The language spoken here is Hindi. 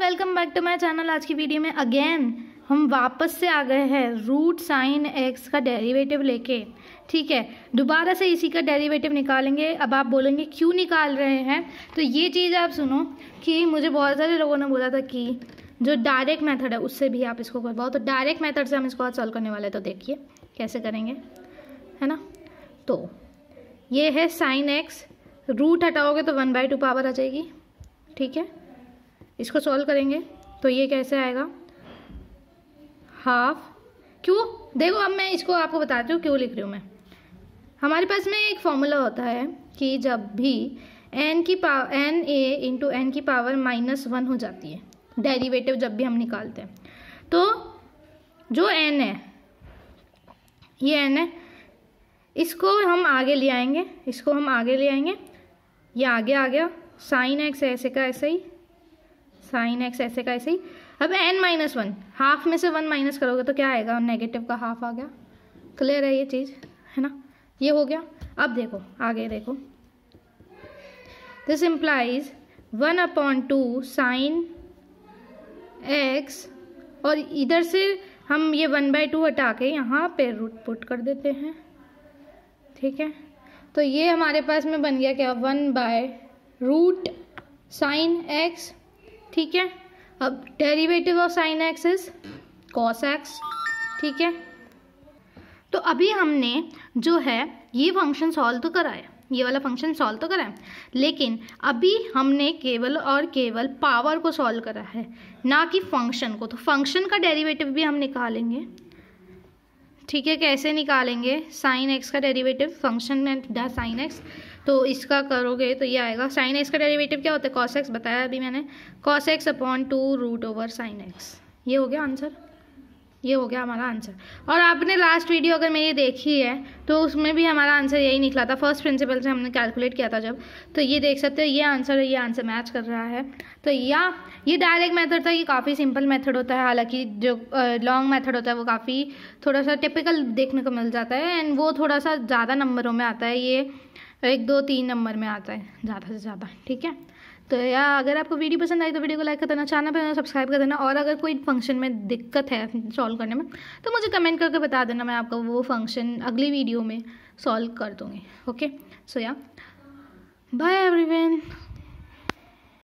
welcome back to my channel आज की वीडियो में अगेन हम वापस से आ गए हैं रूट साइन एक्स का डेरिवेटिव लेके ठीक है दोबारा से इसी का डेरिवेटिव निकालेंगे अब आप बोलेंगे क्यों निकाल रहे हैं तो ये चीज़ आप सुनो कि मुझे बहुत सारे लोगों ने बोला था कि जो डायरेक्ट मेथड है उससे भी आप इसको करवाओ तो डायरेक्ट मैथड से हम इसको आज सॉल्व करने वाले तो देखिए कैसे करेंगे है ना तो ये है साइन एक्स रूट हटाओगे तो वन बाई टू पावर आ जाएगी ठीक है इसको सॉल्व करेंगे तो ये कैसे आएगा हाफ क्यों देखो अब मैं इसको आपको बताती हूँ क्यों लिख रही हूँ मैं हमारे पास में एक फॉर्मूला होता है कि जब भी एन की power n a into n की पावर माइनस वन हो जाती है डेरिवेटिव जब भी हम निकालते हैं तो जो एन है ये एन है इसको हम आगे ले आएंगे इसको हम आगे ले आएंगे ये आगे आ गया साइन एक्स ऐसे का ऐसे ही साइन एक्स ऐसे का ऐसे ही अब एन माइनस वन हाफ में से वन माइनस करोगे तो क्या आएगा नेगेटिव का हाफ आ गया क्लियर है ये चीज़ है ना ये हो गया अब देखो आगे देखो this implies one upon two sine x और इधर से हम ये वन बाय टू हटा के यहाँ पे रूट पुट कर देते हैं ठीक है तो ये हमारे पास में बन गया क्या one by root sine x ठीक है अब derivative of sine x is cos x ठीक है तो अभी हमने जो है ये फंक्शन सॉल्व तो कराया ये वाला फंक्शन सॉल्व तो कराया लेकिन अभी हमने केवल और केवल पावर को सॉल्व करा है ना कि फंक्शन को तो फंक्शन का डेरिवेटिव भी हम निकालेंगे ठीक है कैसे निकालेंगे साइन एक्स का डेरिवेटिव फंक्शन में साइन एक्स तो इसका करोगे तो ये आएगा साइन एक्स का डेरिवेटिव क्या होता है कॉस एक्स बताया अभी मैंने cos x upon two root over sine x ये हो गया आंसर ये हो गया हमारा आंसर और आपने लास्ट वीडियो अगर मेरी देखी है तो उसमें भी हमारा आंसर यही निकला था फर्स्ट प्रिंसिपल से हमने कैलकुलेट किया था जब तो ये देख सकते हो ये आंसर ये आंसर मैच कर रहा है तो या ये डायरेक्ट मेथड था ये काफ़ी सिंपल मेथड होता है हालांकि जो लॉन्ग मेथड होता है वो काफ़ी थोड़ा सा टिपिकल देखने को मिल जाता है एंड वो थोड़ा सा ज़्यादा नंबरों में आता है ये एक दो तीन नंबर में आता है ज़्यादा से ज़्यादा ठीक है तो या अगर आपको वीडियो पसंद आई तो वीडियो को लाइक कर देना चैनल पर सब्सक्राइब कर देना और अगर कोई फंक्शन में दिक्कत है सॉल्व करने में तो मुझे कमेंट करके बता देना मैं आपको वो फंक्शन अगली वीडियो में सॉल्व कर दूँगी ओके सो या बाय एवरीवन